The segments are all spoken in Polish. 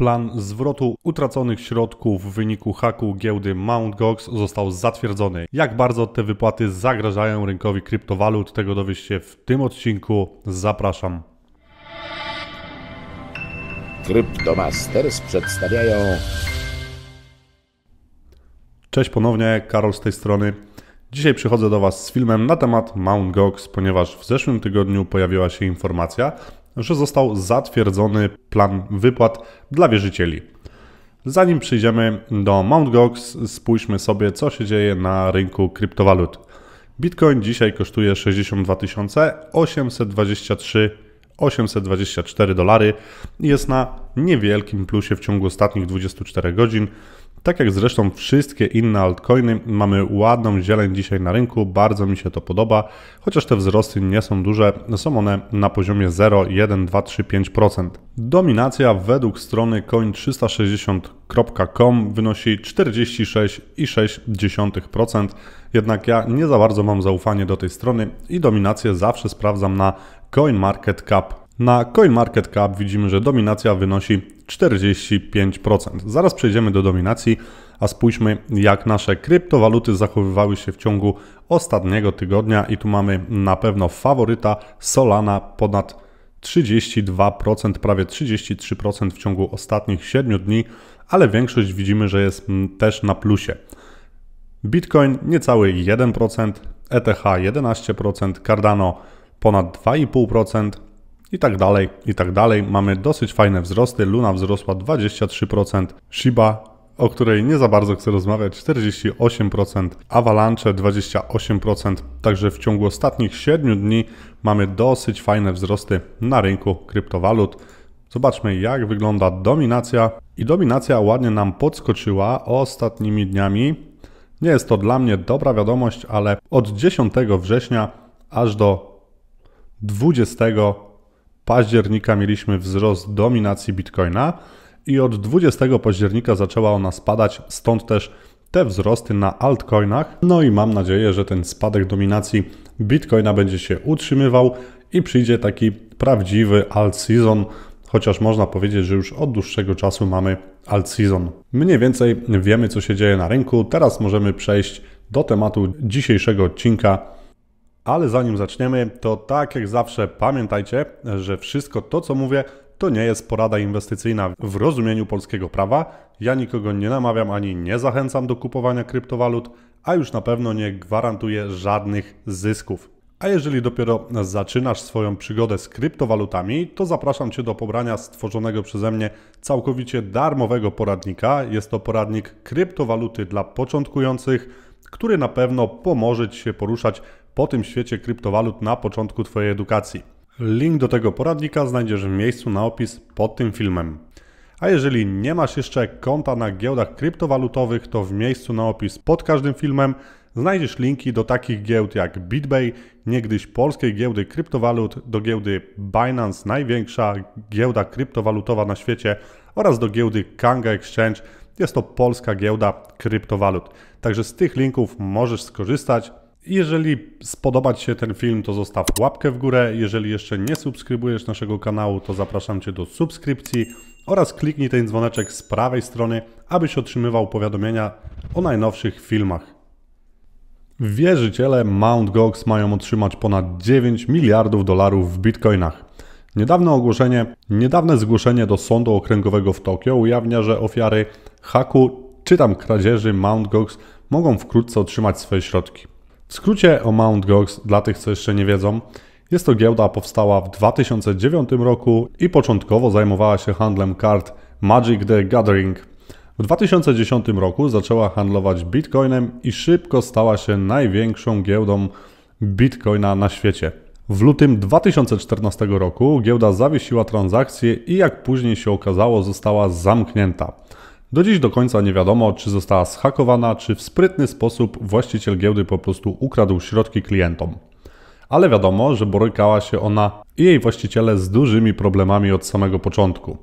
Plan zwrotu utraconych środków w wyniku haku giełdy Mt. Gox został zatwierdzony. Jak bardzo te wypłaty zagrażają rynkowi kryptowalut, tego dowieście się w tym odcinku. Zapraszam. Kryptomasters przedstawiają. Cześć ponownie, Karol z tej strony. Dzisiaj przychodzę do Was z filmem na temat Mt. Gox, ponieważ w zeszłym tygodniu pojawiła się informacja, że został zatwierdzony plan wypłat dla wierzycieli. Zanim przejdziemy do Mt. Gox, spójrzmy sobie, co się dzieje na rynku kryptowalut. Bitcoin dzisiaj kosztuje 62 823 824 dolary i jest na niewielkim plusie w ciągu ostatnich 24 godzin. Tak jak zresztą wszystkie inne altcoiny, mamy ładną zieleń dzisiaj na rynku, bardzo mi się to podoba, chociaż te wzrosty nie są duże, są one na poziomie 0, 1, 2, 3, 5%. Dominacja według strony coin360.com wynosi 46,6%, jednak ja nie za bardzo mam zaufanie do tej strony i dominację zawsze sprawdzam na CoinMarketCap. Na CoinMarketCap widzimy, że dominacja wynosi 45%. Zaraz przejdziemy do dominacji, a spójrzmy jak nasze kryptowaluty zachowywały się w ciągu ostatniego tygodnia i tu mamy na pewno faworyta Solana ponad 32%, prawie 33% w ciągu ostatnich 7 dni, ale większość widzimy, że jest też na plusie. Bitcoin niecały 1%, ETH 11%, Cardano ponad 2,5%, i tak dalej, i tak dalej. Mamy dosyć fajne wzrosty. Luna wzrosła 23%, Shiba, o której nie za bardzo chcę rozmawiać, 48%, Avalanche 28%. Także w ciągu ostatnich 7 dni mamy dosyć fajne wzrosty na rynku kryptowalut. Zobaczmy, jak wygląda dominacja. I dominacja ładnie nam podskoczyła ostatnimi dniami. Nie jest to dla mnie dobra wiadomość, ale od 10 września aż do 20 października mieliśmy wzrost dominacji Bitcoina i od 20 października zaczęła ona spadać, stąd też te wzrosty na altcoinach. No i mam nadzieję, że ten spadek dominacji Bitcoina będzie się utrzymywał i przyjdzie taki prawdziwy alt season, chociaż można powiedzieć, że już od dłuższego czasu mamy alt season. Mniej więcej wiemy, co się dzieje na rynku. Teraz możemy przejść do tematu dzisiejszego odcinka ale zanim zaczniemy, to tak jak zawsze pamiętajcie, że wszystko to, co mówię, to nie jest porada inwestycyjna w rozumieniu polskiego prawa. Ja nikogo nie namawiam ani nie zachęcam do kupowania kryptowalut, a już na pewno nie gwarantuję żadnych zysków. A jeżeli dopiero zaczynasz swoją przygodę z kryptowalutami, to zapraszam Cię do pobrania stworzonego przeze mnie całkowicie darmowego poradnika. Jest to poradnik kryptowaluty dla początkujących który na pewno pomoże Ci się poruszać po tym świecie kryptowalut na początku Twojej edukacji. Link do tego poradnika znajdziesz w miejscu na opis pod tym filmem. A jeżeli nie masz jeszcze konta na giełdach kryptowalutowych, to w miejscu na opis pod każdym filmem znajdziesz linki do takich giełd jak BitBay, niegdyś polskiej giełdy kryptowalut, do giełdy Binance, największa giełda kryptowalutowa na świecie oraz do giełdy Kanga Exchange, jest to polska giełda kryptowalut. Także z tych linków możesz skorzystać. Jeżeli spodoba Ci się ten film, to zostaw łapkę w górę. Jeżeli jeszcze nie subskrybujesz naszego kanału, to zapraszam Cię do subskrypcji oraz kliknij ten dzwoneczek z prawej strony, abyś otrzymywał powiadomienia o najnowszych filmach. Wierzyciele Mt. Gox mają otrzymać ponad 9 miliardów dolarów w bitcoinach. Niedawne ogłoszenie, niedawne zgłoszenie do Sądu Okręgowego w Tokio ujawnia, że ofiary haku czy tam kradzieży Mount Gox mogą wkrótce otrzymać swoje środki. W skrócie o Mount Gox dla tych, co jeszcze nie wiedzą, jest to giełda powstała w 2009 roku i początkowo zajmowała się handlem kart Magic the Gathering. W 2010 roku zaczęła handlować bitcoinem i szybko stała się największą giełdą bitcoina na świecie. W lutym 2014 roku giełda zawiesiła transakcję i jak później się okazało została zamknięta. Do dziś do końca nie wiadomo, czy została zhakowana, czy w sprytny sposób właściciel giełdy po prostu ukradł środki klientom. Ale wiadomo, że borykała się ona i jej właściciele z dużymi problemami od samego początku.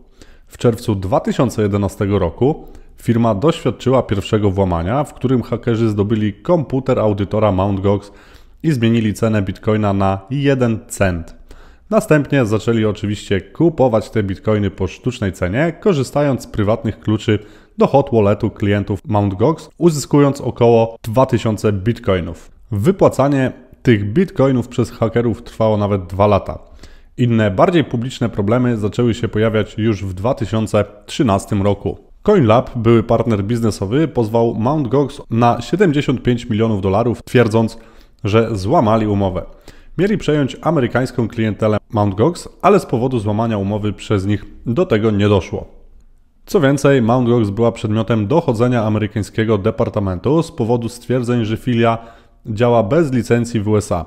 W czerwcu 2011 roku firma doświadczyła pierwszego włamania, w którym hakerzy zdobyli komputer audytora Mt. Gox i zmienili cenę bitcoina na 1 cent. Następnie zaczęli oczywiście kupować te bitcoiny po sztucznej cenie, korzystając z prywatnych kluczy do hot walletu klientów Mt. Gox, uzyskując około 2000 bitcoinów. Wypłacanie tych bitcoinów przez hakerów trwało nawet 2 lata. Inne, bardziej publiczne problemy zaczęły się pojawiać już w 2013 roku. CoinLab, były partner biznesowy, pozwał Mt. Gox na 75 milionów dolarów, twierdząc, że złamali umowę mieli przejąć amerykańską klientelę Mt. Gox, ale z powodu złamania umowy przez nich do tego nie doszło. Co więcej, Mt. Gox była przedmiotem dochodzenia amerykańskiego departamentu z powodu stwierdzeń, że filia działa bez licencji w USA.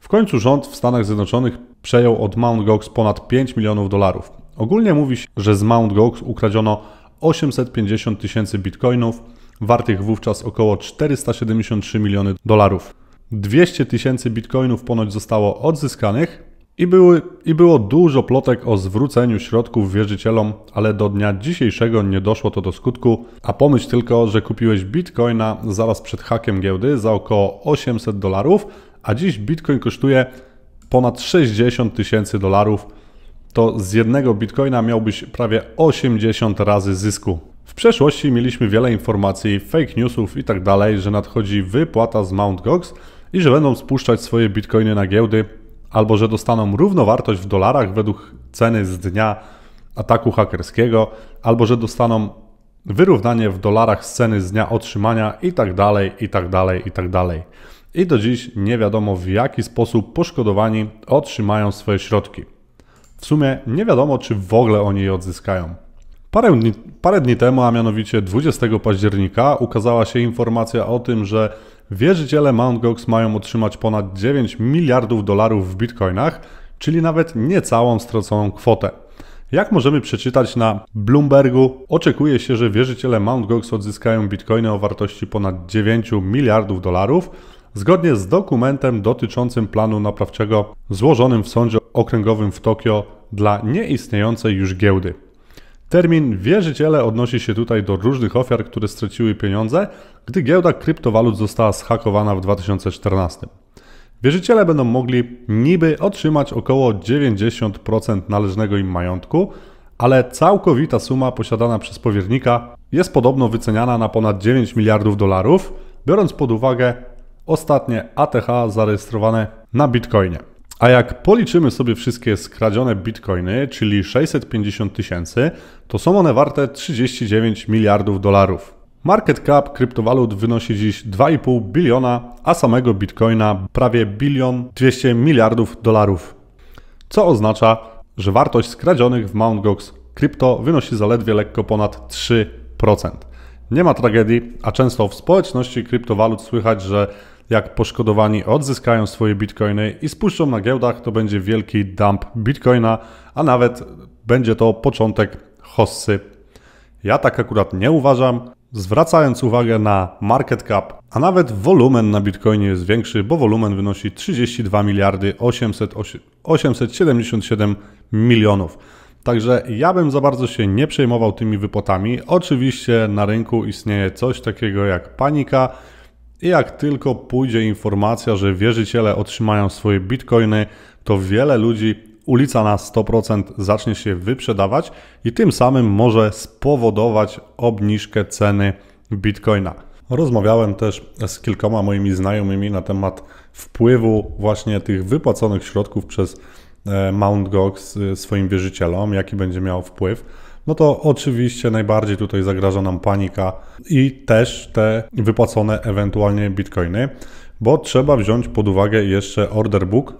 W końcu rząd w Stanach Zjednoczonych przejął od Mt. Gox ponad 5 milionów dolarów. Ogólnie mówi się, że z Mt. Gox ukradziono 850 tysięcy bitcoinów, wartych wówczas około 473 miliony dolarów. 200 tysięcy bitcoinów ponoć zostało odzyskanych i, były, i było dużo plotek o zwróceniu środków wierzycielom, ale do dnia dzisiejszego nie doszło to do skutku. A pomyśl tylko, że kupiłeś bitcoina zaraz przed hakiem giełdy za około 800 dolarów, a dziś bitcoin kosztuje ponad 60 tysięcy dolarów. To z jednego bitcoina miałbyś prawie 80 razy zysku. W przeszłości mieliśmy wiele informacji, fake newsów itd., tak że nadchodzi wypłata z Mt. Gox, i że będą spuszczać swoje bitcoiny na giełdy, albo że dostaną równowartość w dolarach według ceny z dnia ataku hakerskiego, albo że dostaną wyrównanie w dolarach z ceny z dnia otrzymania i tak dalej, i tak dalej, i tak dalej. I do dziś nie wiadomo w jaki sposób poszkodowani otrzymają swoje środki. W sumie nie wiadomo, czy w ogóle oni je odzyskają. Parę dni, parę dni temu, a mianowicie 20 października, ukazała się informacja o tym, że wierzyciele Mt. Gox mają otrzymać ponad 9 miliardów dolarów w bitcoinach, czyli nawet niecałą straconą kwotę. Jak możemy przeczytać na Bloombergu, oczekuje się, że wierzyciele Mt. Gox odzyskają bitcoiny o wartości ponad 9 miliardów dolarów, zgodnie z dokumentem dotyczącym planu naprawczego złożonym w sądzie okręgowym w Tokio dla nieistniejącej już giełdy. Termin wierzyciele odnosi się tutaj do różnych ofiar, które straciły pieniądze, gdy giełda kryptowalut została zhakowana w 2014. Wierzyciele będą mogli niby otrzymać około 90% należnego im majątku, ale całkowita suma posiadana przez powiernika jest podobno wyceniana na ponad 9 miliardów dolarów, biorąc pod uwagę ostatnie ATH zarejestrowane na Bitcoinie. A jak policzymy sobie wszystkie skradzione bitcoiny, czyli 650 tysięcy, to są one warte 39 miliardów dolarów. Market cap kryptowalut wynosi dziś 2,5 biliona, a samego bitcoina prawie bilion 200 miliardów dolarów. Co oznacza, że wartość skradzionych w Mt. Gox krypto wynosi zaledwie lekko ponad 3%. Nie ma tragedii, a często w społeczności kryptowalut słychać, że jak poszkodowani odzyskają swoje bitcoiny i spuszczą na giełdach, to będzie wielki dump bitcoina, a nawet będzie to początek hossy. Ja tak akurat nie uważam, zwracając uwagę na market cap, a nawet wolumen na bitcoinie jest większy, bo wolumen wynosi 32 miliardy 877 milionów. Także ja bym za bardzo się nie przejmował tymi wypłatami. Oczywiście na rynku istnieje coś takiego jak panika, i jak tylko pójdzie informacja, że wierzyciele otrzymają swoje bitcoiny, to wiele ludzi ulica na 100% zacznie się wyprzedawać i tym samym może spowodować obniżkę ceny bitcoina. Rozmawiałem też z kilkoma moimi znajomymi na temat wpływu właśnie tych wypłaconych środków przez e, Mount Gox e, swoim wierzycielom, jaki będzie miał wpływ no to oczywiście najbardziej tutaj zagraża nam panika i też te wypłacone ewentualnie bitcoiny, bo trzeba wziąć pod uwagę jeszcze order book.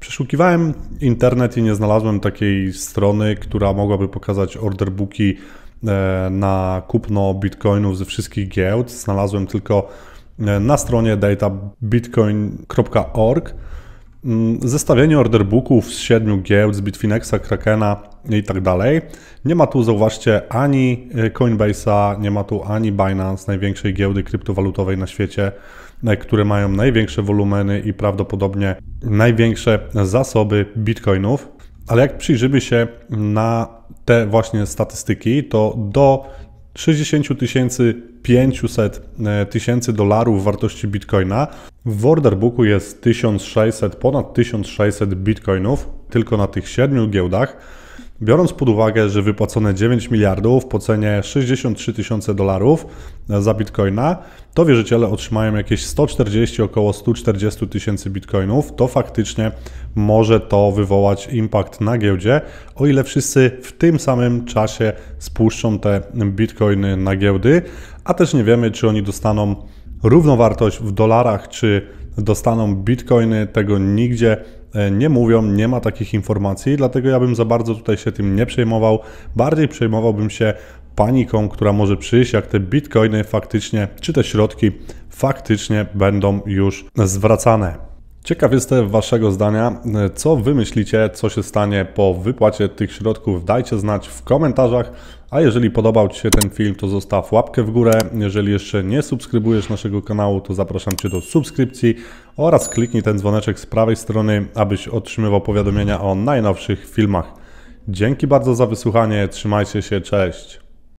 Przeszukiwałem internet i nie znalazłem takiej strony, która mogłaby pokazać order booki e, na kupno bitcoinów ze wszystkich giełd. Znalazłem tylko e, na stronie databitcoin.org Mm, zestawienie booków z siedmiu giełd, z Bitfinexa, Krakena i tak dalej. Nie ma tu, zauważcie, ani e, Coinbase'a, nie ma tu ani Binance, największej giełdy kryptowalutowej na świecie, e, które mają największe wolumeny i prawdopodobnie największe zasoby bitcoinów. Ale jak przyjrzymy się na te właśnie statystyki, to do 60 tysięcy 500 e, tysięcy dolarów wartości bitcoina. W order booku jest 1600, ponad 1600 bitcoinów tylko na tych siedmiu giełdach. Biorąc pod uwagę, że wypłacone 9 miliardów po cenie 63 tysiące dolarów za bitcoina, to wierzyciele otrzymają jakieś 140, około 140 tysięcy bitcoinów, to faktycznie może to wywołać impact na giełdzie, o ile wszyscy w tym samym czasie spuszczą te bitcoiny na giełdy, a też nie wiemy, czy oni dostaną równowartość w dolarach, czy dostaną bitcoiny, tego nigdzie E, nie mówią, nie ma takich informacji, dlatego ja bym za bardzo tutaj się tym nie przejmował. Bardziej przejmowałbym się paniką, która może przyjść, jak te bitcoiny faktycznie, czy te środki faktycznie będą już zwracane. Ciekaw jestem Waszego zdania, co Wy myślicie, co się stanie po wypłacie tych środków. Dajcie znać w komentarzach. A jeżeli podobał Ci się ten film, to zostaw łapkę w górę. Jeżeli jeszcze nie subskrybujesz naszego kanału, to zapraszam Cię do subskrypcji oraz kliknij ten dzwoneczek z prawej strony, abyś otrzymywał powiadomienia o najnowszych filmach. Dzięki bardzo za wysłuchanie, trzymajcie się, cześć.